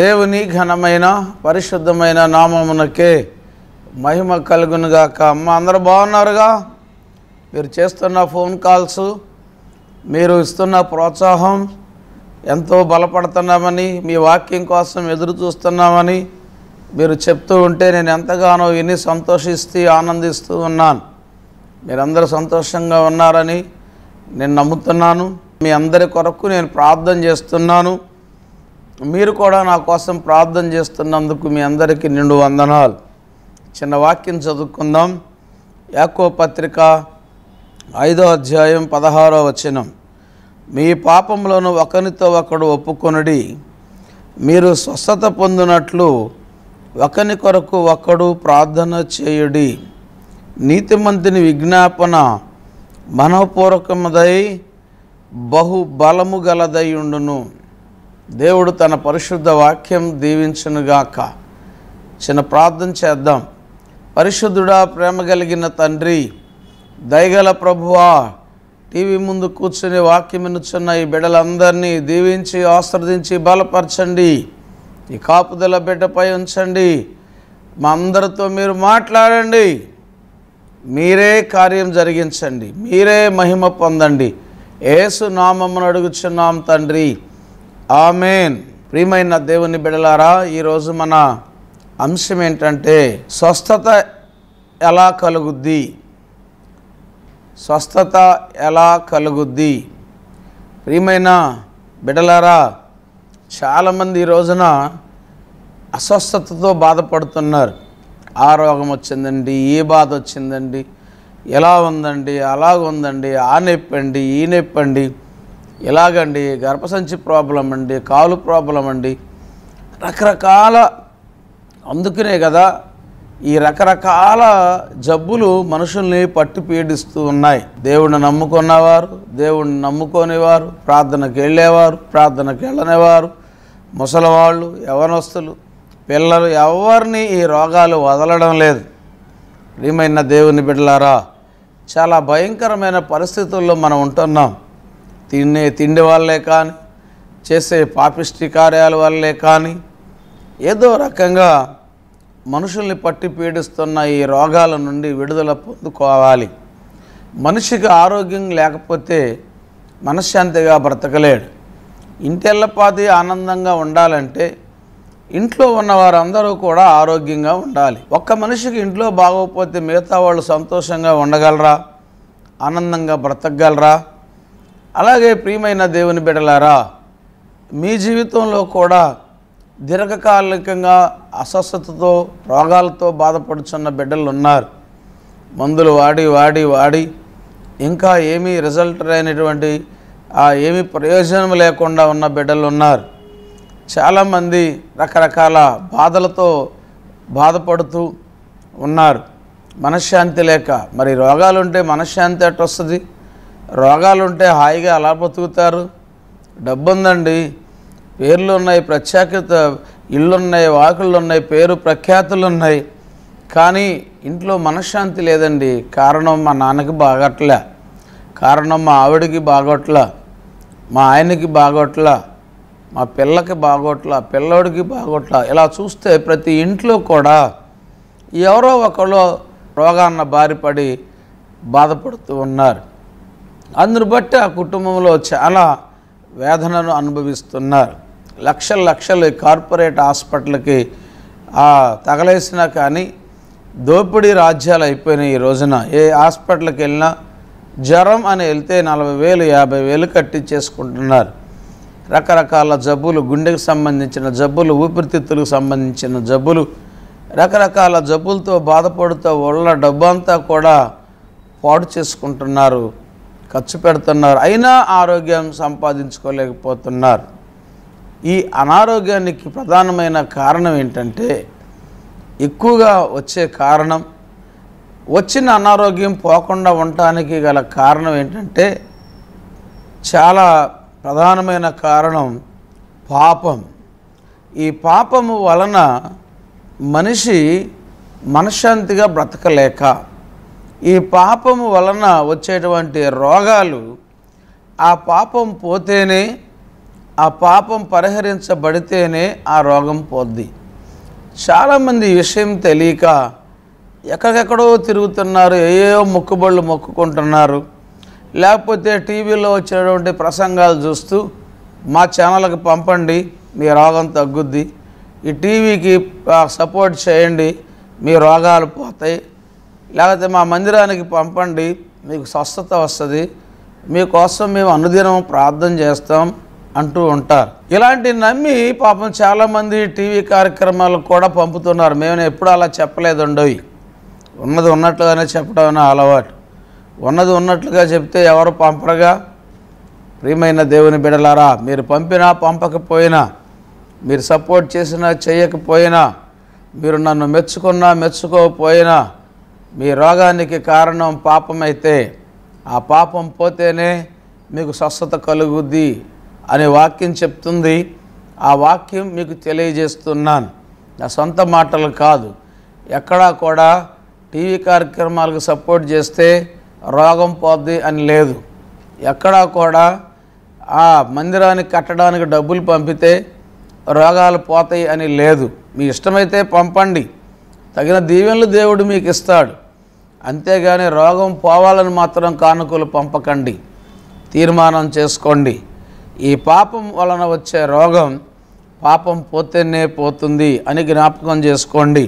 దేవుని ఘనమైన పరిశుద్ధమైన నామమునకే మహిమ కలుగునుగాక అమ్మ అందరూ బాగున్నారుగా మీరు చేస్తున్న ఫోన్ కాల్స్ మీరు ఇస్తున్న ప్రోత్సాహం ఎంతో బలపడుతున్నామని మీ వాక్యం కోసం ఎదురు చూస్తున్నామని మీరు చెప్తూ ఉంటే నేను ఎంతగానో విని సంతోషిస్తూ ఆనందిస్తూ ఉన్నాను మీరందరూ సంతోషంగా ఉన్నారని నేను నమ్ముతున్నాను మీ అందరి కొరకు నేను ప్రార్థన చేస్తున్నాను మీరు కూడా నా కోసం ప్రార్థన చేస్తున్నందుకు మీ అందరికీ నిండు వందనాలు చిన్న వాక్యం చదువుకుందాం యాకో పత్రిక ఐదో అధ్యాయం పదహారో వచనం మీ పాపంలోను ఒకరితో ఒకడు ఒప్పుకొనడి మీరు స్వస్థత పొందినట్లు ఒకని కొరకు ఒకడు ప్రార్థన చేయుడి నీతిమంతుని విజ్ఞాపన మనోపూర్వకమదై బహుబలము గలదై ఉండును దేవుడు తన పరిశుద్ధ వాక్యం దీవించనుగాక చిన్న ప్రార్థన చేద్దాం పరిశుద్ధుడా ప్రేమ కలిగిన తండ్రి దయగల ప్రభువా టీవీ ముందు కూర్చుని వాక్యం వినుచున్న ఈ బిడ్డలందరినీ దీవించి ఆశ్రదించి బలపరచండి ఈ కాపుదల బిడ్డపై ఉంచండి మా అందరితో మీరు మాట్లాడండి మీరే కార్యం జరిగించండి మీరే మహిమ పొందండి ఏసు నామమ్మను అడుగుచున్నాం తండ్రి ఆమెన్ ప్రియమైన దేవుని బిడలారా ఈరోజు మన అంశం ఏంటంటే స్వస్థత ఎలా కలుగుద్ది స్వస్థత ఎలా కలుగుద్ది ప్రియమైన బిడలారా చాలామంది ఈ రోజున అస్వస్థతతో బాధపడుతున్నారు ఆ రోగం వచ్చిందండి ఏ బాధ వచ్చిందండి ఎలా ఉందండి ఉందండి ఆ నొప్పండి ఈ నొప్పండి ఎలాగండి గర్భసంచి ప్రాబ్లం అండి కాలు ప్రాబ్లం అండి రకరకాల అందుకనే కదా ఈ రకరకాల జబ్బులు మనుషుల్ని పట్టి పీడిస్తూ ఉన్నాయి దేవుణ్ణి నమ్ముకున్నవారు దేవుణ్ణి నమ్ముకోనివారు ప్రార్థనకు వెళ్ళేవారు ప్రార్థనకు వెళ్ళనేవారు ముసలివాళ్ళు యవనస్తులు పిల్లలు ఎవరిని ఈ రోగాలు వదలడం లేదు ప్రియమైన దేవుని బిడ్డలారా చాలా భయంకరమైన పరిస్థితుల్లో మనం ఉంటున్నాం తినే తిండి వల్లే కానీ చేసే పాపిష్టి కార్యాల వల్లే కానీ ఏదో రకంగా మనుషుల్ని పట్టి పీడిస్తున్న ఈ రోగాల నుండి విడుదల పొందుకోవాలి మనిషికి ఆరోగ్యం లేకపోతే మనశ్శాంతిగా బ్రతకలేడు ఇంటెళ్ళపాతి ఆనందంగా ఉండాలంటే ఇంట్లో ఉన్న వారందరూ కూడా ఆరోగ్యంగా ఉండాలి ఒక్క మనిషికి ఇంట్లో బాగోకపోతే మిగతా వాళ్ళు సంతోషంగా ఉండగలరా ఆనందంగా బ్రతకగలరా అలాగే ప్రియమైన దేవుని బిడలారా మీ జీవితంలో కూడా దీర్ఘకాలికంగా అస్వస్థతతో రోగాలతో బాధపడుచున్న బిడ్డలు ఉన్నారు మందులు వాడి వాడి వాడి ఇంకా ఏమీ రిజల్ట్ అయినటువంటి ఆ ఏమీ ప్రయోజనం లేకుండా ఉన్న బిడ్డలు ఉన్నారు చాలామంది రకరకాల బాధలతో బాధపడుతూ ఉన్నారు మనశ్శాంతి లేక మరి రోగాలుంటే మనశ్శాంతి ఎట్టొస్తుంది రోగాలు ఉంటే హాయిగా అలా బతుకుతారు డబ్బు ఉందండి పేర్లు ఉన్నాయి ప్రఖ్యాత ఇళ్ళున్నాయి వాకులు ఉన్నాయి పేరు ప్రఖ్యాతులు ఉన్నాయి కానీ ఇంట్లో మనశ్శాంతి లేదండి కారణం మా నాన్నకి బాగట్లే కారణం మా ఆవిడికి బాగోట్ల మా ఆయనకి బాగోట్ల మా పిల్లకి బాగోట్ల పిల్లోడికి బాగోట్ల ఇలా చూస్తే ప్రతి ఇంట్లో కూడా ఎవరో ఒకళ్ళు రోగాన్న బారిపడి బాధపడుతూ ఉన్నారు అందును బట్టి ఆ కుటుంబంలో చాలా వేదనను అనుభవిస్తున్నారు లక్షల లక్షలు కార్పొరేట్ హాస్పిటల్కి తగలేసినా కానీ దోపిడీ రాజ్యాలు అయిపోయినాయి ఈ రోజున ఏ హాస్పిటల్కి వెళ్ళినా జ్వరం అని వెళ్తే నలభై వేలు యాభై వేలు కట్టించేసుకుంటున్నారు రకరకాల జబ్బులు గుండెకు సంబంధించిన జబ్బులు ఊపిరితిత్తులకు సంబంధించిన జబ్బులు రకరకాల జబ్బులతో బాధపడుతూ వాళ్ళ డబ్బంతా కూడా పాడు చేసుకుంటున్నారు ఖర్చు పెడుతున్నారు అయినా ఆరోగ్యం సంపాదించుకోలేకపోతున్నారు ఈ అనారోగ్యానికి ప్రధానమైన కారణం ఏంటంటే ఎక్కువగా వచ్చే కారణం వచ్చిన అనారోగ్యం పోకుండా ఉండటానికి గల కారణం ఏంటంటే చాలా ప్రధానమైన కారణం పాపం ఈ పాపము వలన మనిషి మనశ్శాంతిగా బ్రతకలేక ఈ పాపము వలన వచ్చేటువంటి రోగాలు ఆ పాపం పోతేనే ఆ పాపం పరిహరించబడితేనే ఆ రోగం పోద్ది చాలామంది విషయం తెలియక ఎక్కడెక్కడో తిరుగుతున్నారు ఏయో మొక్కుబళ్ళు మొక్కుకుంటున్నారు లేకపోతే టీవీలో వచ్చినటువంటి ప్రసంగాలు చూస్తూ మా ఛానల్కి పంపండి మీ రోగం తగ్గుద్ది ఈ టీవీకి సపోర్ట్ చేయండి మీ రోగాలు పోతాయి లేకపోతే మా మందిరానికి పంపండి మీకు స్వస్థత వస్తుంది మీకోసం మేము అనుదినం ప్రార్థన చేస్తాం అంటూ ఉంటారు ఇలాంటి నమ్మి పాపం చాలామంది టీవీ కార్యక్రమాలు కూడా పంపుతున్నారు మేము ఎప్పుడు అలా చెప్పలేదు ఉండవి ఉన్నది ఉన్నట్లుగానే చెప్పడం అలవాటు ఉన్నది ఉన్నట్లుగా చెప్తే ఎవరు పంపరుగా ప్రియమైన దేవుని బిడలారా మీరు పంపినా పంపకపోయినా మీరు సపోర్ట్ చేసినా చేయకపోయినా మీరు నన్ను మెచ్చుకున్నా మెచ్చుకోకపోయినా మీ రోగానికి కారణం పాపమైతే ఆ పాపం పోతేనే మీకు స్వస్థత కలుగుద్ది అనే వాక్యం చెప్తుంది ఆ వాక్యం మీకు తెలియజేస్తున్నాను నా సొంత మాటలు కాదు ఎక్కడా కూడా టీవీ కార్యక్రమాలకు సపోర్ట్ చేస్తే రోగం పోద్ది అని లేదు ఎక్కడా కూడా ఆ మందిరాన్ని కట్టడానికి డబ్బులు పంపితే రోగాలు పోతాయి అని లేదు మీ ఇష్టమైతే పంపండి తగిన దీవెనలు దేవుడు మీకు ఇస్తాడు అంతేగాని రోగం పోవాలని మాత్రం కానుకలు పంపకండి తీర్మానం చేసుకోండి ఈ పాపం వలన వచ్చే రోగం పాపం పోతేనే పోతుంది అని జ్ఞాపకం చేసుకోండి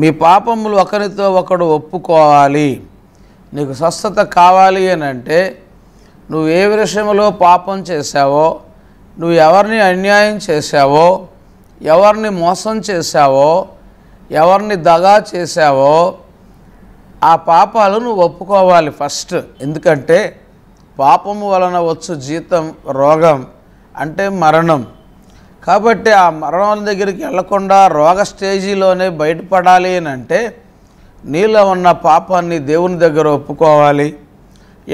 మీ పాపములు ఒకరితో ఒకడు ఒప్పుకోవాలి నీకు స్వస్థత కావాలి అని అంటే నువ్వు ఏ విషయంలో పాపం చేశావో నువ్వు ఎవరిని అన్యాయం చేశావో ఎవరిని మోసం చేశావో ఎవరిని దగా చేశావో ఆ పాపాలు నువ్వు ఒప్పుకోవాలి ఫస్ట్ ఎందుకంటే పాపము వలన వచ్చు జీతం రోగం అంటే మరణం కాబట్టి ఆ మరణం దగ్గరికి వెళ్లకుండా రోగ స్టేజీలోనే బయటపడాలి అని అంటే నీలో ఉన్న పాపాన్ని దేవుని దగ్గర ఒప్పుకోవాలి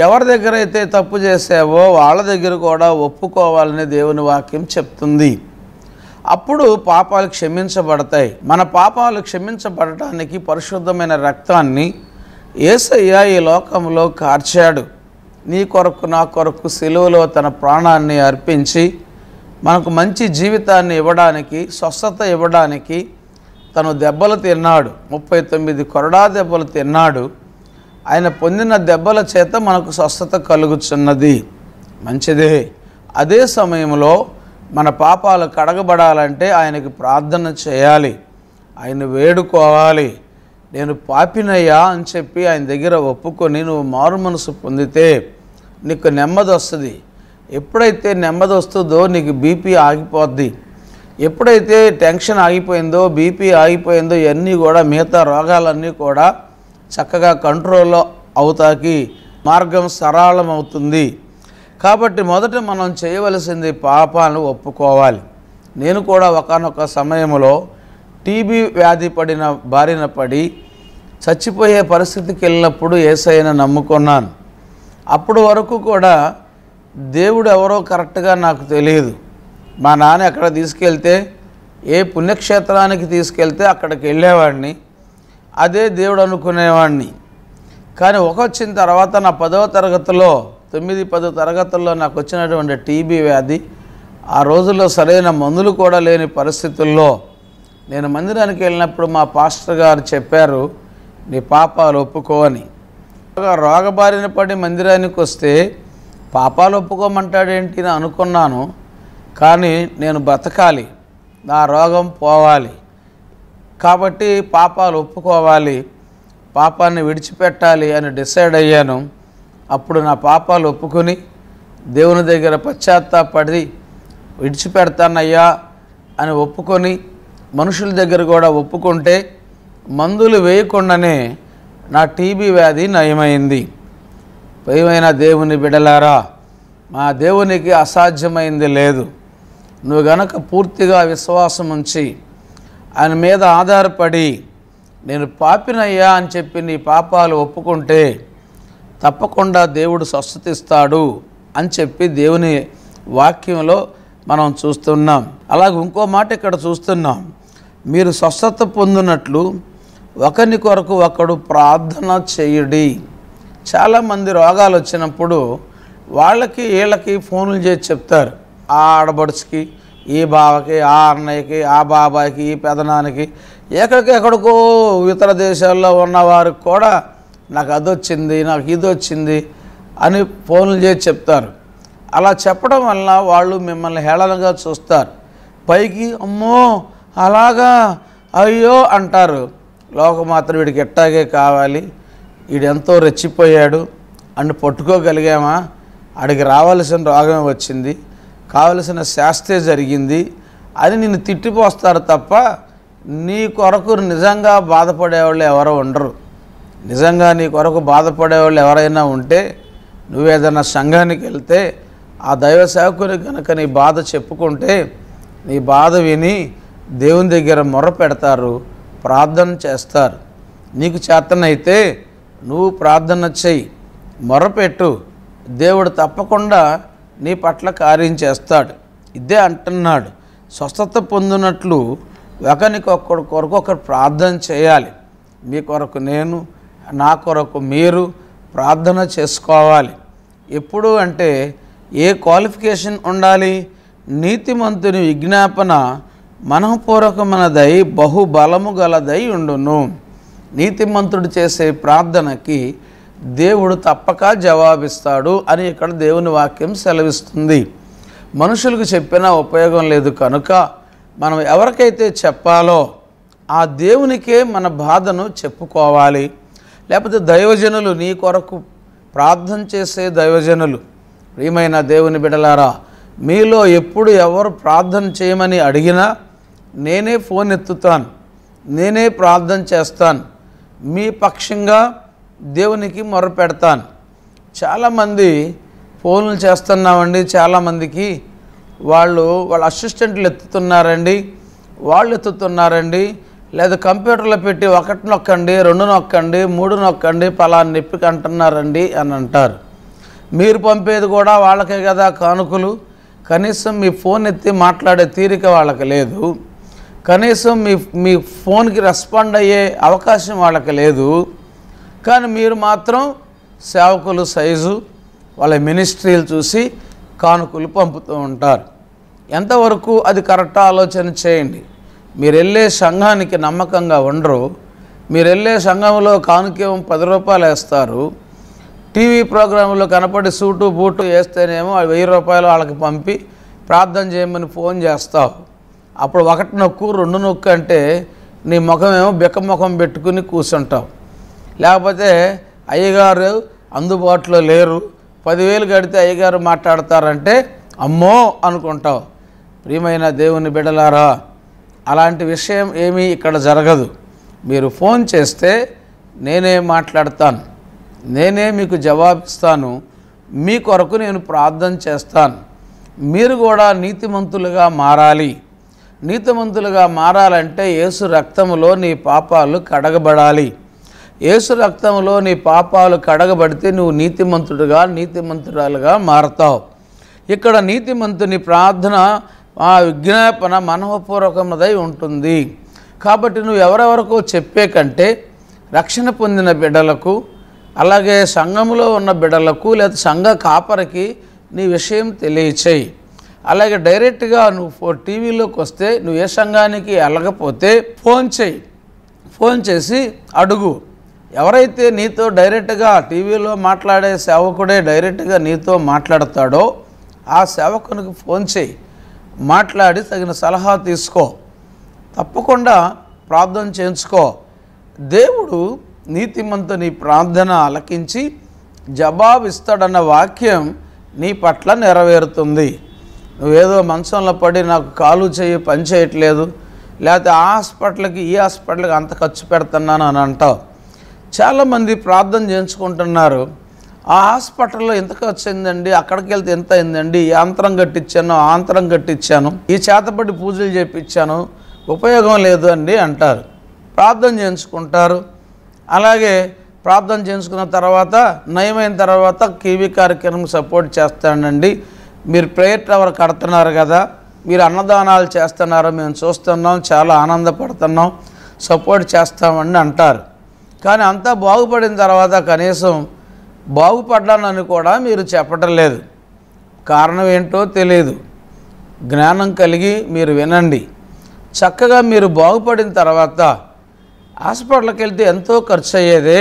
ఎవరి దగ్గర అయితే తప్పు చేసావో వాళ్ళ దగ్గర కూడా ఒప్పుకోవాలని దేవుని వాక్యం చెప్తుంది అప్పుడు పాపాలు క్షమించబడతాయి మన పాపాలు క్షమించబడటానికి పరిశుద్ధమైన రక్తాన్ని ఏసయ్య ఈ లోకంలో కార్చాడు నీ కొరకు నా కొరకు సెలువులో తన ప్రాణాన్ని అర్పించి మనకు మంచి జీవితాన్ని ఇవ్వడానికి స్వస్థత ఇవ్వడానికి తను దెబ్బలు తిన్నాడు ముప్పై తొమ్మిది కొరడా దెబ్బలు తిన్నాడు ఆయన పొందిన దెబ్బల చేత మనకు స్వస్థత కలుగుతున్నది మంచిదే అదే సమయంలో మన పాపాలు కడగబడాలంటే ఆయనకి ప్రార్థన చేయాలి ఆయన వేడుకోవాలి నేను పాపినయ్యా అని చెప్పి ఆయన దగ్గర ఒప్పుకొని నువ్వు మారు మనసు పొందితే నీకు నెమ్మది వస్తుంది ఎప్పుడైతే నెమ్మది వస్తుందో నీకు బీపీ ఆగిపోద్ది ఎప్పుడైతే టెన్షన్ ఆగిపోయిందో బీపీ ఆగిపోయిందో ఇవన్నీ కూడా మిగతా రోగాలన్నీ కూడా చక్కగా కంట్రోల్లో అవుతాకి మార్గం సరళమవుతుంది కాబట్టి మొదట మనం చేయవలసింది పాపాలను ఒప్పుకోవాలి నేను కూడా ఒకనొక సమయంలో టీబీ వ్యాధి పడిన బారిన పడి చచ్చిపోయే పరిస్థితికి వెళ్ళినప్పుడు ఏసైనా నమ్ముకున్నాను అప్పటి వరకు కూడా దేవుడు ఎవరో కరెక్ట్గా నాకు తెలియదు మా నాన్న ఎక్కడ తీసుకెళ్తే ఏ పుణ్యక్షేత్రానికి తీసుకెళ్తే అక్కడికి వెళ్ళేవాడిని అదే దేవుడు అనుకునేవాడిని కానీ ఒక వచ్చిన తర్వాత నా పదవ తరగతిలో తొమ్మిది పది తరగతుల్లో నాకు వచ్చినటువంటి టీబీ వ్యాధి ఆ రోజుల్లో సరైన మందులు కూడా లేని పరిస్థితుల్లో నేను మందిరానికి వెళ్ళినప్పుడు మా పాస్టర్ గారు చెప్పారు నీ పాపాలు ఒప్పుకో అని రోగబారిన పడి మందిరానికి వస్తే పాపాలు ఒప్పుకోమంటాడేంటి అని అనుకున్నాను కానీ నేను బ్రతకాలి నా రోగం పోవాలి కాబట్టి పాపాలు ఒప్పుకోవాలి పాపాన్ని విడిచిపెట్టాలి అని డిసైడ్ అయ్యాను అప్పుడు నా పాపాలు ఒప్పుకొని దేవుని దగ్గర పశ్చాత్తాపడి విడిచిపెడతానయ్యా అని ఒప్పుకొని మనుషుల దగ్గర కూడా ఒప్పుకుంటే మందులు వేయకుండానే నా టీబీ వ్యాధి నయమైంది ప్రియమైన దేవుని బిడలారా మా దేవునికి అసాధ్యమైంది లేదు నువ్వు గనక పూర్తిగా విశ్వాసం ఉంచి ఆయన మీద ఆధారపడి నేను పాపినయ్యా అని చెప్పి నీ పాపాలు ఒప్పుకుంటే తప్పకుండా దేవుడు స్వస్థతిస్తాడు అని చెప్పి దేవుని వాక్యంలో మనం చూస్తున్నాం అలాగే ఇంకో మాట ఇక్కడ చూస్తున్నాం మీరు స్వస్థత పొందినట్లు ఒకరి కొరకు ఒకడు ప్రార్థన చేయడి చాలామంది రోగాలు వచ్చినప్పుడు వాళ్ళకి వీళ్ళకి ఫోన్లు చేసి చెప్తారు ఆ ఆడబడుచుకి ఈ బావకి ఆ అన్నయ్యకి ఆ బాబాయికి ఈ పెదనానికి ఎక్కడికి ఎక్కడికో ఇతర దేశాల్లో ఉన్నవారికి కూడా నాకు అదొచ్చింది నాకు ఇది వచ్చింది అని ఫోన్లు చేసి చెప్తారు అలా చెప్పడం వల్ల వాళ్ళు మిమ్మల్ని హేళనగా చూస్తారు పైకి అమ్మో అలాగా అయ్యో అంటారు లోకం మాత్రం వీడికి ఎట్టాగే కావాలి వీడెంతో రెచ్చిపోయాడు అని పట్టుకోగలిగామా ఆడికి రావాల్సిన రోగం వచ్చింది కావలసిన శాస్త్రే జరిగింది అని నిన్ను తిట్టిపోస్తారు తప్ప నీ కొరకు నిజంగా బాధపడేవాళ్ళు ఎవరో ఉండరు నిజంగా నీ కొరకు బాధపడే వాళ్ళు ఎవరైనా ఉంటే నువ్వేదైనా సంఘానికి వెళ్తే ఆ దైవ సేవకుని కనుక నీ బాధ చెప్పుకుంటే నీ బాధ విని దేవుని దగ్గర మొర పెడతారు ప్రార్థన చేస్తారు నీకు చేతనైతే నువ్వు ప్రార్థన చెయ్యి మొరపెట్టు దేవుడు తప్పకుండా నీ పట్ల కార్యం చేస్తాడు ఇదే అంటున్నాడు స్వస్థత పొందినట్లు ఒకరికొకరు కొరకు ఒకరు ప్రార్థన చేయాలి మీ కొరకు నేను నా కొరకు మీరు ప్రార్థన చేసుకోవాలి ఎప్పుడు అంటే ఏ క్వాలిఫికేషన్ ఉండాలి నీతిమంతుని విజ్ఞాపన మనఃపూర్వకమైనదై బహుబలము గలదై ఉండును నీతిమంతుడు చేసే ప్రార్థనకి దేవుడు తప్పక జవాబిస్తాడు అని ఇక్కడ దేవుని వాక్యం సెలవిస్తుంది మనుషులకు చెప్పినా ఉపయోగం లేదు కనుక మనం ఎవరికైతే చెప్పాలో ఆ దేవునికే మన బాధను చెప్పుకోవాలి లేకపోతే దైవజనులు నీ కొరకు ప్రార్థన చేసే దైవజనులు ప్రియమైన దేవుని బిడలారా మీలో ఎప్పుడు ఎవరు ప్రార్థన చేయమని అడిగినా నేనే ఫోన్ ఎత్తుతాను నేనే ప్రార్థన చేస్తాను మీ పక్షంగా దేవునికి మొరపెడతాను చాలామంది ఫోన్లు చేస్తున్నామండి చాలామందికి వాళ్ళు వాళ్ళ అసిస్టెంట్లు ఎత్తుతున్నారండి వాళ్ళు ఎత్తుతున్నారండి లేదా కంప్యూటర్లో పెట్టి ఒకటి నొక్కండి రెండు నొక్కండి మూడు నొక్కండి పలానా నొప్పికి అంటున్నారండి అని అంటారు మీరు పంపేది కూడా వాళ్ళకే కదా కానుకలు కనీసం మీ ఫోన్ ఎత్తి మాట్లాడే తీరిక వాళ్ళకి లేదు కనీసం మీ మీ ఫోన్కి రెస్పాండ్ అయ్యే అవకాశం వాళ్ళకి లేదు కానీ మీరు మాత్రం సేవకులు సైజు వాళ్ళ మినిస్ట్రీలు చూసి కానుకలు పంపుతూ ఉంటారు ఎంతవరకు అది కరెక్ట్ ఆలోచన చేయండి మీరు వెళ్ళే సంఘానికి నమ్మకంగా ఉండరు మీరు వెళ్ళే సంఘంలో కానుకేమో పది రూపాయలు వేస్తారు టీవీ ప్రోగ్రాంలో కనపడి సూటు బూటు వేస్తేనేమో వెయ్యి రూపాయలు వాళ్ళకి పంపి ప్రార్థన చేయమని ఫోన్ చేస్తావు అప్పుడు ఒకటి నొక్కు రెండు నొక్కు అంటే నీ ముఖమేమో బిక్క ముఖం పెట్టుకుని కూర్చుంటావు లేకపోతే అయ్యగారు అందుబాటులో లేరు పదివేలు కడితే అయ్యగారు మాట్లాడతారంటే అమ్మో అనుకుంటావు ప్రియమైన దేవుని బిడలారా అలాంటి విషయం ఏమీ ఇక్కడ జరగదు మీరు ఫోన్ చేస్తే నేనే మాట్లాడతాను నేనే మీకు జవాబిస్తాను మీ కొరకు నేను ప్రార్థన చేస్తాను మీరు కూడా నీతిమంతులుగా మారాలి నీతిమంతులుగా మారాలంటే ఏసు రక్తంలో నీ పాపాలు కడగబడాలి ఏసు రక్తంలో నీ పాపాలు కడగబడితే నువ్వు నీతిమంతుడుగా నీతిమంతురాలుగా మారతావు ఇక్కడ నీతిమంతుని ప్రార్థన ఆ విజ్ఞాపన మనవపూర్వకమదై ఉంటుంది కాబట్టి నువ్వు ఎవరెవరికో చెప్పే కంటే రక్షణ పొందిన బిడ్డలకు అలాగే సంఘంలో ఉన్న బిడ్డలకు లేదా సంఘ కాపరికి నీ విషయం తెలియచేయి అలాగే డైరెక్ట్గా నువ్వు టీవీలోకి వస్తే నువ్వు ఏ సంఘానికి వెళ్ళకపోతే ఫోన్ చేయి ఫోన్ చేసి అడుగు ఎవరైతే నీతో డైరెక్ట్గా టీవీలో మాట్లాడే సేవకుడే డైరెక్ట్గా నీతో మాట్లాడతాడో ఆ సేవకునికి ఫోన్ చేయి మాట్లాడి తగిన సలహా తీసుకో తప్పకుండా ప్రార్థన చేయించుకో దేవుడు నీతిమంతు నీ ప్రార్థన అలకించి జవాబిస్తాడన్న వాక్యం నీ పట్ల నెరవేరుతుంది నువ్వేదో మంచంలో పడి నాకు కాలు చేయి పని చేయట్లేదు లేకపోతే ఆ హాస్పిటల్కి ఈ హాస్పిటల్కి అంత ఖర్చు పెడుతున్నాను అని అంటావు చాలామంది ప్రార్థన చేయించుకుంటున్నారు ఆ హాస్పిటల్లో ఎంత ఖర్చు అయిందండి అక్కడికి వెళ్తే ఎంత అయిందండి అంతరం కట్టించాను ఆంతరం కట్టించాను ఈ చేతపడి పూజలు చేయించాను ఉపయోగం లేదు అండి అంటారు ప్రార్థన చేయించుకుంటారు అలాగే ప్రార్థన చేయించుకున్న తర్వాత నయమైన తర్వాత కీవీ కార్యక్రమం సపోర్ట్ చేస్తానండి మీరు ప్రేయర్ టవర్ కడుతున్నారు కదా మీరు అన్నదానాలు చేస్తున్నారు మేము చూస్తున్నాం చాలా ఆనందపడుతున్నాం సపోర్ట్ చేస్తామని అంటారు కానీ అంతా బాగుపడిన తర్వాత కనీసం బాగుపడ్డానని కూడా మీరు చెప్పటం లేదు కారణం ఏంటో తెలియదు జ్ఞానం కలిగి మీరు వినండి చక్కగా మీరు బాగుపడిన తర్వాత హాస్పిటల్కి వెళ్తే ఎంతో ఖర్చు అయ్యేదే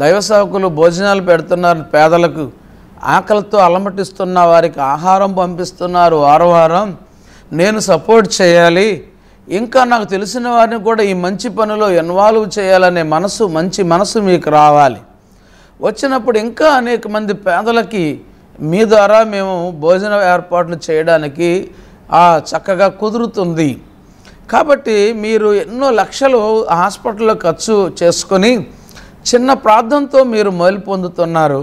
దైవ సేవకులు భోజనాలు పెడుతున్నారు పేదలకు ఆకలితో అలమటిస్తున్న వారికి ఆహారం పంపిస్తున్నారు వారం వారం నేను సపోర్ట్ చేయాలి ఇంకా నాకు తెలిసిన వారిని కూడా ఈ మంచి పనిలో ఇన్వాల్వ్ చేయాలనే మనసు మంచి మనసు మీకు రావాలి వచ్చినప్పుడు ఇంకా అనేక మంది పేదలకి మీ ద్వారా మేము భోజన ఏర్పాట్లు చేయడానికి చక్కగా కుదురుతుంది కాబట్టి మీరు ఎన్నో లక్షలు హాస్పిటల్లో ఖర్చు చేసుకొని చిన్న ప్రార్థనతో మీరు మేలు పొందుతున్నారు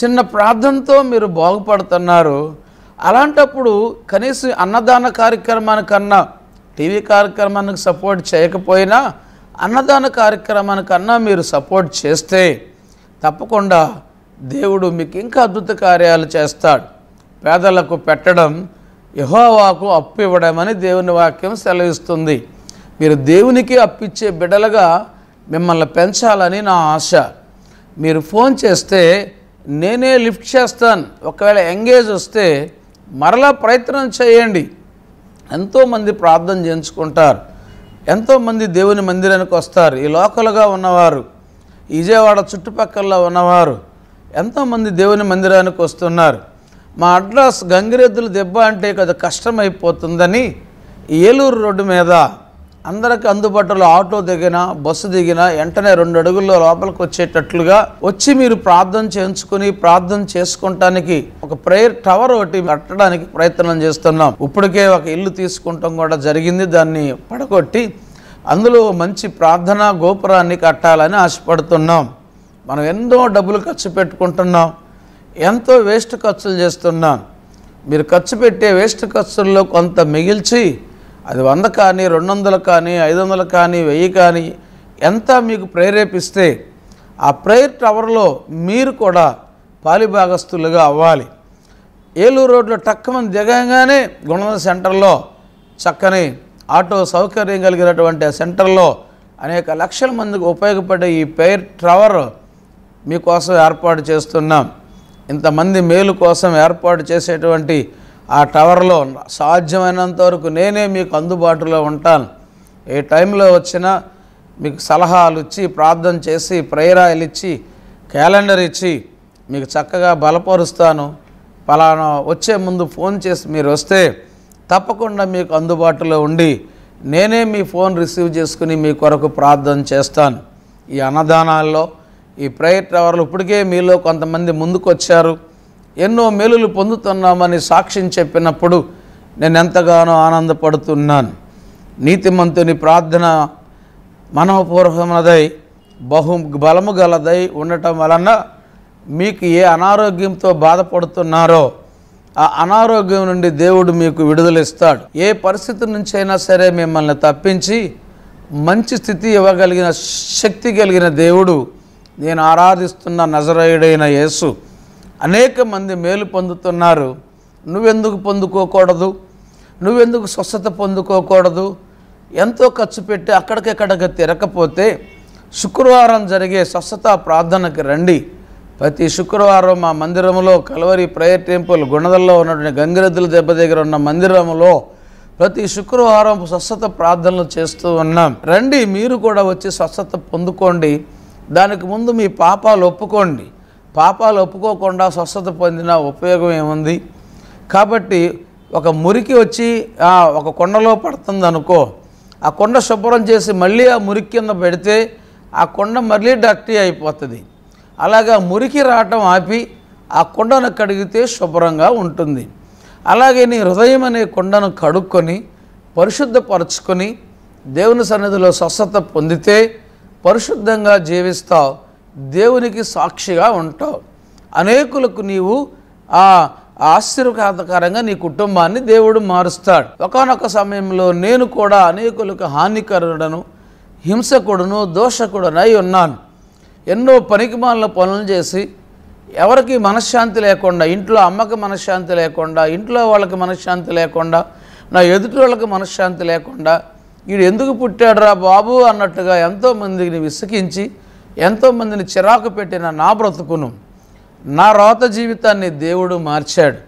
చిన్న ప్రార్థనతో మీరు బాగుపడుతున్నారు అలాంటప్పుడు కనీసం అన్నదాన కార్యక్రమానికన్నా టీవీ కార్యక్రమానికి సపోర్ట్ చేయకపోయినా అన్నదాన కార్యక్రమానికన్నా మీరు సపోర్ట్ చేస్తే తప్పకుండా దేవుడు మీకు ఇంకా అద్భుత కార్యాలు చేస్తాడు పేదలకు పెట్టడం యహోవాకు అప్పు ఇవ్వడమని దేవుని వాక్యం సెలవిస్తుంది మీరు దేవునికి అప్పిచ్చే బిడ్డలుగా మిమ్మల్ని పెంచాలని నా ఆశ మీరు ఫోన్ చేస్తే నేనే లిఫ్ట్ చేస్తాను ఒకవేళ ఎంగేజ్ వస్తే మరలా ప్రయత్నం చేయండి ఎంతోమంది ప్రార్థన చేయించుకుంటారు ఎంతోమంది దేవుని మందిరానికి వస్తారు ఈ లోకలుగా ఉన్నవారు విజయవాడ చుట్టుపక్కల ఉన్నవారు ఎంతోమంది దేవుని మందిరానికి వస్తున్నారు మా అడ్రస్ గంగిరెద్దులు దెబ్బ అంటే కదా కష్టమైపోతుందని ఏలూరు రోడ్డు మీద అందరికి అందుబాటులో ఆటో దిగిన బస్సు దిగిన వెంటనే రెండు అడుగుల్లో లోపలికి వచ్చేటట్లుగా వచ్చి మీరు ప్రార్థన చేయించుకుని ప్రార్థన చేసుకుంటానికి ఒక ప్రేయర్ టవర్ ఒకటి కట్టడానికి ప్రయత్నం చేస్తున్నాం ఇప్పటికే ఒక ఇల్లు తీసుకుంటాం కూడా జరిగింది దాన్ని పడగొట్టి అందులో మంచి ప్రార్థనా గోపురాన్ని కట్టాలని ఆశపడుతున్నాం మనం ఎంతో డబ్బులు ఖర్చు పెట్టుకుంటున్నాం ఎంతో వేస్ట్ ఖర్చులు చేస్తున్నాం మీరు ఖర్చు పెట్టే వేస్ట్ ఖర్చుల్లో కొంత మిగిల్చి అది వంద కానీ రెండు వందలు కానీ ఐదు వందలు కానీ వెయ్యి కానీ ఎంత మీకు ప్రేరేపిస్తే ఆ ప్రేయర్ టవర్లో మీరు కూడా పాలిభాగస్తులుగా అవ్వాలి ఏలూరు రోడ్లో టక్కమని దిగంగానే గుణద సెంటర్లో చక్కని ఆటో సౌకర్యం కలిగినటువంటి సెంటర్లో అనేక లక్షల మందికి ఉపయోగపడే ఈ పెయిర్ ట్రవర్ మీకోసం ఏర్పాటు చేస్తున్నాం ఇంతమంది మేలు కోసం ఏర్పాటు చేసేటువంటి ఆ టవర్లో సాధ్యమైనంత వరకు నేనే మీకు అందుబాటులో ఉంటాను ఏ టైంలో వచ్చినా మీకు సలహాలు ఇచ్చి ప్రార్థన చేసి ప్రేరాయలు ఇచ్చి క్యాలెండర్ ఇచ్చి మీకు చక్కగా బలపరుస్తాను పలానా వచ్చే ముందు ఫోన్ చేసి మీరు వస్తే తప్పకుండా మీకు అందుబాటులో ఉండి నేనే మీ ఫోన్ రిసీవ్ చేసుకుని మీ కొరకు ప్రార్థన చేస్తాను ఈ అన్నదానాల్లో ఈ ప్రైవేట్ టవర్లు ఇప్పటికే మీలో కొంతమంది ముందుకొచ్చారు ఎన్నో మేలులు పొందుతున్నామని సాక్ష్యం చెప్పినప్పుడు నేను ఎంతగానో ఆనందపడుతున్నాను నీతిమంతుని ప్రార్థన మనఃపూర్వకమదై బహు బలము గలదై ఉండటం వలన మీకు ఏ అనారోగ్యంతో బాధపడుతున్నారో ఆ అనారోగ్యం నుండి దేవుడు మీకు విడుదలిస్తాడు ఏ పరిస్థితి నుంచి అయినా సరే మిమ్మల్ని తప్పించి మంచి స్థితి ఇవ్వగలిగిన శక్తి కలిగిన దేవుడు నేను ఆరాధిస్తున్న నజరాయుడైన యేసు అనేక మంది మేలు పొందుతున్నారు నువ్వెందుకు పొందుకోకూడదు నువ్వెందుకు స్వస్థత పొందుకోకూడదు ఎంతో ఖర్చు పెట్టి అక్కడికెక్కడికి తిరగకపోతే శుక్రవారం జరిగే స్వస్థత ప్రార్థనకి రండి ప్రతి శుక్రవారం మా మందిరంలో కలవరి ప్రేయర్ టెంపుల్ గుణదల్లో ఉన్నటువంటి గంగిరెద్దుల దెబ్బ దగ్గర ఉన్న మందిరంలో ప్రతి శుక్రవారం స్వస్థత ప్రార్థనలు చేస్తూ ఉన్నాం రండి మీరు కూడా వచ్చి స్వస్థత పొందుకోండి దానికి ముందు మీ పాపాలు ఒప్పుకోండి పాపాలు ఒప్పుకోకుండా స్వస్థత పొందిన ఉపయోగం ఏముంది కాబట్టి ఒక మురికి వచ్చి ఒక కొండలో పడుతుంది అనుకో ఆ కొండ శుభ్రం చేసి మళ్ళీ ఆ మురికి కింద పెడితే ఆ కొండ మళ్ళీ డర్టీ అయిపోతుంది అలాగా మురికి రావటం ఆపి ఆ కుండను కడిగితే శుభ్రంగా ఉంటుంది అలాగే నీ హృదయం అనే కుండను కడుక్కొని పరిశుద్ధపరచుకొని దేవుని సన్నిధిలో స్వస్థత పొందితే పరిశుద్ధంగా జీవిస్తావు దేవునికి సాక్షిగా ఉంటావు అనేకులకు నీవు ఆ ఆశీర్వాదకరంగా నీ కుటుంబాన్ని దేవుడు మారుస్తాడు ఒకనొక సమయంలో నేను కూడా అనేకులకు హానికరుడను హింసకుడును దోషకుడునై ఉన్నాను ఎన్నో పనికిమాలిన పనులు చేసి ఎవరికి మనశ్శాంతి లేకుండా ఇంట్లో అమ్మకి మనశ్శాంతి లేకుండా ఇంట్లో వాళ్ళకి మనశ్శాంతి లేకుండా నా ఎదుటి వాళ్ళకి మనశ్శాంతి లేకుండా వీడు ఎందుకు పుట్టాడురా బాబు అన్నట్టుగా ఎంతోమందిని విసిగించి ఎంతోమందిని చిరాకు పెట్టిన నా బ్రతుకును నా రోత జీవితాన్ని దేవుడు మార్చాడు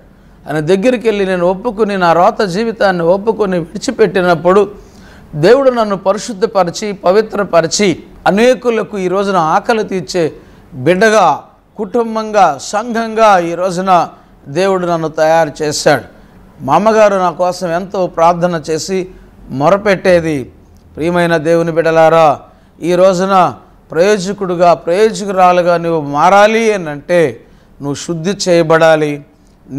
ఆయన దగ్గరికి వెళ్ళి నేను ఒప్పుకుని నా రోత జీవితాన్ని ఒప్పుకుని విడిచిపెట్టినప్పుడు దేవుడు నన్ను పరిశుద్ధపరిచి పవిత్రపరిచి అనేకులకు ఈ రోజున ఆకలి తీర్చే బిడ్డగా కుటుంబంగా సంఘంగా ఈ రోజున దేవుడు నన్ను తయారు చేశాడు మా అమ్మగారు నా కోసం ఎంతో ప్రార్థన చేసి మొరపెట్టేది ప్రియమైన దేవుని బిడ్డలారా ఈ రోజున ప్రయోజకుడుగా ప్రయోజకురాలుగా నువ్వు మారాలి అంటే నువ్వు శుద్ధి చేయబడాలి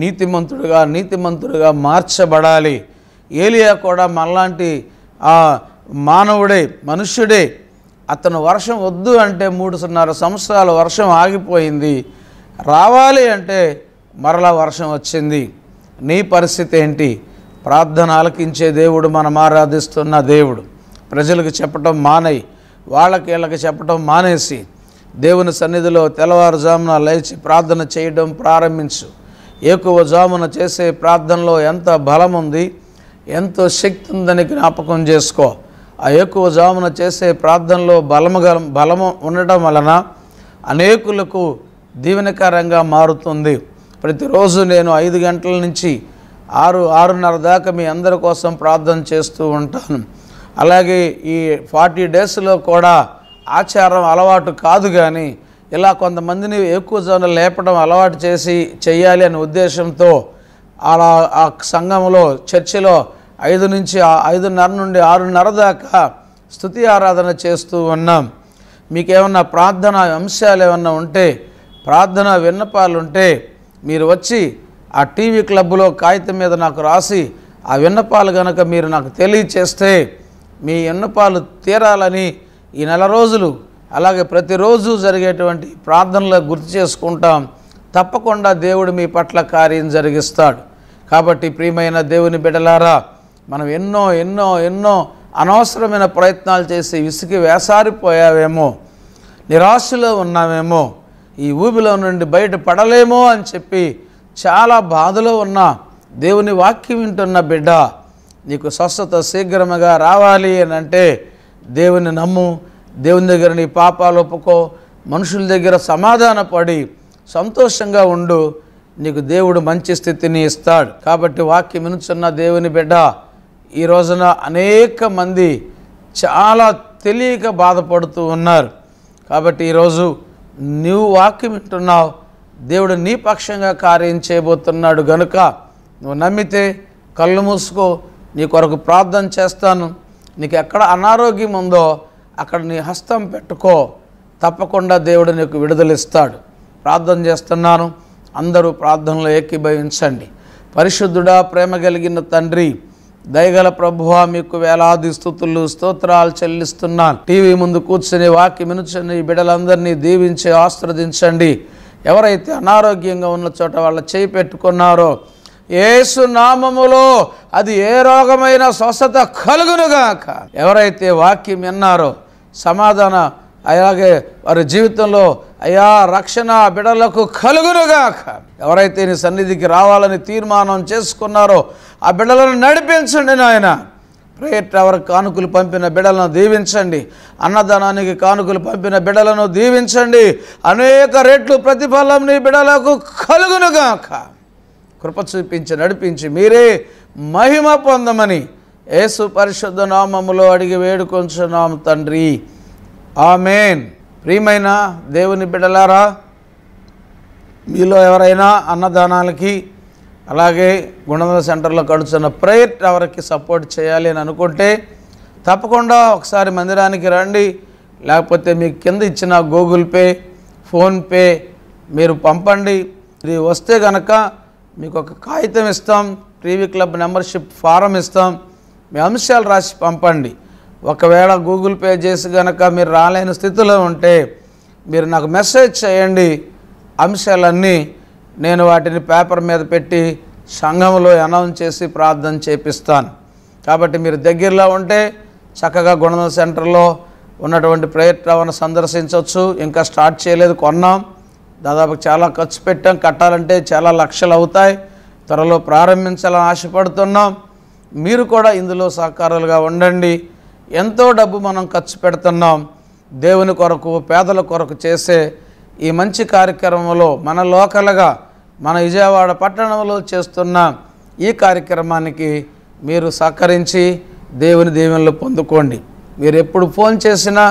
నీతిమంతుడుగా నీతిమంతుడుగా మార్చబడాలి ఏలియా కూడా మళ్ళాంటి ఆ మానవుడే మనుష్యుడే అతను వర్షం వద్దు అంటే సున్నర సంవత్సరాలు వర్షం ఆగిపోయింది రావాలి అంటే మరలా వర్షం వచ్చింది నీ పరిస్థితి ఏంటి ప్రార్థన ఆలకించే దేవుడు మనం ఆరాధిస్తున్న దేవుడు ప్రజలకు చెప్పటం మానై వాళ్ళకి వీళ్ళకి చెప్పటం మానేసి దేవుని సన్నిధిలో తెల్లవారుజామున లేచి ప్రార్థన చేయడం ప్రారంభించు ఎక్కువ జామున చేసే ప్రార్థనలో ఎంత బలం ఉంది ఎంతో శక్తి ఉందని జ్ఞాపకం చేసుకో ఆ ఎక్కువ జామున చేసే ప్రార్థనలో బలము బలము ఉండటం వలన అనేకులకు దీవెనకరంగా మారుతుంది ప్రతిరోజు నేను ఐదు గంటల నుంచి ఆరు ఆరున్నర దాకా మీ అందరి కోసం ప్రార్థన చేస్తూ ఉంటాను అలాగే ఈ ఫార్టీ డేస్లో కూడా ఆచారం అలవాటు కాదు కానీ ఇలా కొంతమందిని ఎక్కువ జోన లేపడం అలవాటు చేసి చేయాలి అనే ఉద్దేశంతో అలా ఆ సంఘంలో చర్చిలో ఐదు నుంచి ఐదున్నర నుండి ఆరున్నర దాకా స్థుతి ఆరాధన చేస్తూ ఉన్నాం మీకేమన్నా ప్రార్థన అంశాలు ఏమన్నా ఉంటే ప్రార్థన విన్నపాలు ఉంటే మీరు వచ్చి ఆ టీవీ క్లబ్లో కాగితం మీద నాకు రాసి ఆ విన్నపాలు కనుక మీరు నాకు తెలియచేస్తే మీ విన్నపాలు తీరాలని ఈ నెల రోజులు అలాగే ప్రతిరోజు జరిగేటువంటి ప్రార్థనలు గుర్తు చేసుకుంటాం తప్పకుండా దేవుడు మీ పట్ల కార్యం జరిగిస్తాడు కాబట్టి ప్రియమైన దేవుని బిడలారా మనం ఎన్నో ఎన్నో ఎన్నో అనవసరమైన ప్రయత్నాలు చేసి విసిగి వేసారిపోయావేమో నిరాశలో ఉన్నామేమో ఈ ఊబిలో నుండి బయట పడలేమో అని చెప్పి చాలా బాధలో ఉన్న దేవుని వాక్యం వింటున్న బిడ్డ నీకు స్వస్థత శీఘ్రముగా రావాలి అని అంటే దేవుని నమ్ము దేవుని దగ్గర నీ పాపాలు ఒప్పుకో మనుషుల దగ్గర సమాధానపడి సంతోషంగా ఉండు నీకు దేవుడు మంచి స్థితిని ఇస్తాడు కాబట్టి వాక్యం వినుచున్న దేవుని బిడ్డ ఈ రోజున అనేక మంది చాలా తెలియక బాధపడుతూ ఉన్నారు కాబట్టి ఈరోజు నువ్వు వాక్యం వింటున్నావు దేవుడు నీ పక్షంగా కార్యం చేయబోతున్నాడు గనుక నువ్వు నమ్మితే కళ్ళు మూసుకో నీ కొరకు ప్రార్థన చేస్తాను నీకు ఎక్కడ అనారోగ్యం ఉందో అక్కడ నీ హస్తం పెట్టుకో తప్పకుండా దేవుడు నీకు విడుదలిస్తాడు ప్రార్థన చేస్తున్నాను అందరూ ప్రార్థనలో ఏకీభవించండి పరిశుద్ధుడా ప్రేమ కలిగిన తండ్రి దయగల ప్రభువా మీకు వేలాది స్థుతులు స్తోత్రాలు చెల్లిస్తున్నాను టీవీ ముందు కూర్చుని వాకి మినుచుని బిడ్డలందరినీ దీవించి ఆశ్రదించండి ఎవరైతే అనారోగ్యంగా ఉన్న చోట వాళ్ళ చేయి పెట్టుకున్నారో ఏసు నామములో అది ఏ రోగమైన స్వస్థత కలుగునుగాక ఎవరైతే వాక్యం విన్నారో సమాధాన అలాగే వారి జీవితంలో అయా రక్షణ బిడలకు కలుగునుగాక ఎవరైతే నీ సన్నిధికి రావాలని తీర్మానం చేసుకున్నారో ఆ బిడలను నడిపించండి నాయన ప్రేట్ టవర్ కానుకలు పంపిన బిడలను దీవించండి అన్నదానానికి కానుకలు పంపిన బిడలను దీవించండి అనేక రెట్లు ప్రతిఫలం నీ బిడలకు కలుగునుగాక కృప చూపించి నడిపించి మీరే మహిమ పొందమని యేసు పరిశుద్ధ నామములో అడిగి వేడుకొంచున్నాం తండ్రి ఆమెన్ ప్రియమైన దేవుని బిడ్డలారా మీలో ఎవరైనా అన్నదానాలకి అలాగే గుణదల సెంటర్లో కడుస్తున్న ప్రేయర్ ఎవరికి సపోర్ట్ చేయాలి అని అనుకుంటే తప్పకుండా ఒకసారి మందిరానికి రండి లేకపోతే మీకు కింద ఇచ్చిన గూగుల్ పే ఫోన్పే మీరు పంపండి ఇది వస్తే కనుక మీకు ఒక కాగితం ఇస్తాం టీవీ క్లబ్ మెంబర్షిప్ ఫారం ఇస్తాం మీ అంశాలు రాసి పంపండి ఒకవేళ గూగుల్ పే చేసి కనుక మీరు రాలేని స్థితిలో ఉంటే మీరు నాకు మెసేజ్ చేయండి అంశాలన్నీ నేను వాటిని పేపర్ మీద పెట్టి సంఘంలో అనౌన్స్ చేసి ప్రార్థన చేపిస్తాను కాబట్టి మీరు దగ్గరలో ఉంటే చక్కగా గుణదల సెంటర్లో ఉన్నటువంటి ప్రయత్నం సందర్శించవచ్చు ఇంకా స్టార్ట్ చేయలేదు కొన్నాం దాదాపు చాలా ఖర్చు పెట్టాం కట్టాలంటే చాలా లక్షలు అవుతాయి త్వరలో ప్రారంభించాలని ఆశపడుతున్నాం మీరు కూడా ఇందులో సహకారాలుగా ఉండండి ఎంతో డబ్బు మనం ఖర్చు పెడుతున్నాం దేవుని కొరకు పేదల కొరకు చేసే ఈ మంచి కార్యక్రమంలో మన లోకల్గా మన విజయవాడ పట్టణంలో చేస్తున్న ఈ కార్యక్రమానికి మీరు సహకరించి దేవుని దీవెనలు పొందుకోండి మీరు ఎప్పుడు ఫోన్ చేసినా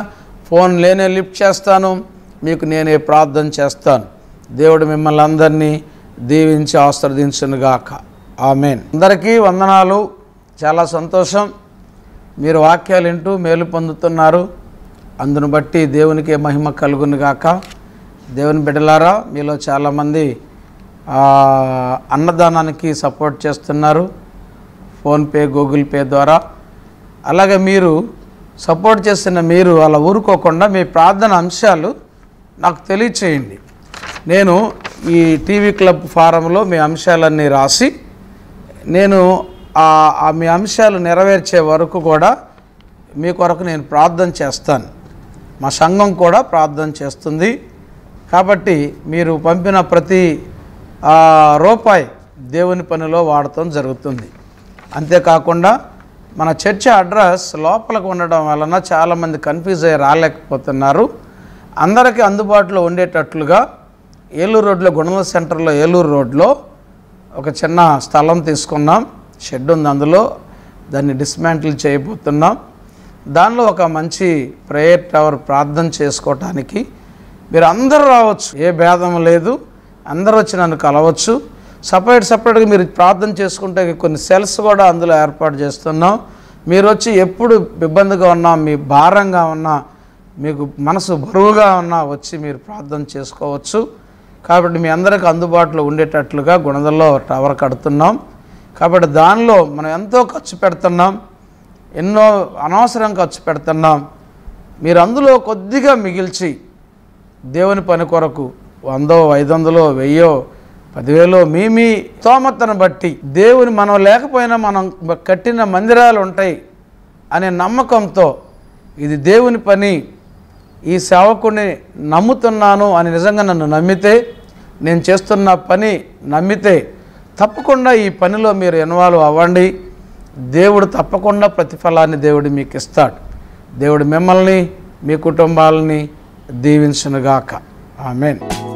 ఫోన్ లేనే లిఫ్ట్ చేస్తాను మీకు నేనే ప్రార్థన చేస్తాను దేవుడు మిమ్మల్ని అందరినీ దీవించి ఆశ్రదించునుగాక ఆమెన్ అందరికీ వందనాలు చాలా సంతోషం మీరు వాక్యాలు వింటూ మేలు పొందుతున్నారు అందును బట్టి దేవునికి మహిమ కలుగుని కాక దేవుని బిడ్డలారా మీలో చాలామంది అన్నదానానికి సపోర్ట్ చేస్తున్నారు ఫోన్పే గూగుల్ పే ద్వారా అలాగే మీరు సపోర్ట్ చేస్తున్న మీరు అలా ఊరుకోకుండా మీ ప్రార్థన అంశాలు నాకు తెలియచేయండి నేను ఈ టీవీ క్లబ్ ఫారంలో మీ అంశాలన్నీ రాసి నేను మీ అంశాలు నెరవేర్చే వరకు కూడా మీ కొరకు నేను ప్రార్థన చేస్తాను మా సంఘం కూడా ప్రార్థన చేస్తుంది కాబట్టి మీరు పంపిన ప్రతి రూపాయి దేవుని పనిలో వాడటం జరుగుతుంది అంతేకాకుండా మన చర్చ అడ్రస్ లోపలికి ఉండడం వలన చాలామంది కన్ఫ్యూజ్ అయ్యి రాలేకపోతున్నారు అందరికీ అందుబాటులో ఉండేటట్లుగా ఏలూరు రోడ్లో గుణల సెంటర్లో ఏలూరు రోడ్లో ఒక చిన్న స్థలం తీసుకున్నాం షెడ్ ఉంది అందులో దాన్ని డిస్మాంటిల్ చేయబోతున్నాం దానిలో ఒక మంచి ప్రేయర్ టవర్ ప్రార్థన చేసుకోవటానికి మీరు అందరూ రావచ్చు ఏ భేదం లేదు అందరూ వచ్చి నన్ను కలవచ్చు సపరేట్ సపరేట్గా మీరు ప్రార్థన చేసుకుంటే కొన్ని సెల్స్ కూడా అందులో ఏర్పాటు చేస్తున్నాం మీరు వచ్చి ఎప్పుడు ఇబ్బందిగా ఉన్నా మీ భారంగా ఉన్నా మీకు మనసు బరువుగా ఉన్నా వచ్చి మీరు ప్రార్థన చేసుకోవచ్చు కాబట్టి మీ అందరికి అందుబాటులో ఉండేటట్లుగా గుణదల్లో టవర్ కడుతున్నాం కాబట్టి దానిలో మనం ఎంతో ఖర్చు పెడుతున్నాం ఎన్నో అనవసరం ఖర్చు పెడుతున్నాం మీరు అందులో కొద్దిగా మిగిల్చి దేవుని పని కొరకు వందో ఐదు వందలో వెయ్యో పదివేలో మీ మీ తోమతను బట్టి దేవుని మనం లేకపోయినా మనం కట్టిన మందిరాలు ఉంటాయి అనే నమ్మకంతో ఇది దేవుని పని ఈ సేవకుని నమ్ముతున్నాను అని నిజంగా నన్ను నమ్మితే నేను చేస్తున్న పని నమ్మితే తప్పకుండా ఈ పనిలో మీరు ఇన్వాల్వ్ అవ్వండి దేవుడు తప్పకుండా ప్రతిఫలాన్ని దేవుడు మీకు ఇస్తాడు దేవుడు మిమ్మల్ని మీ కుటుంబాలని దీవించునుగాక ఆమెను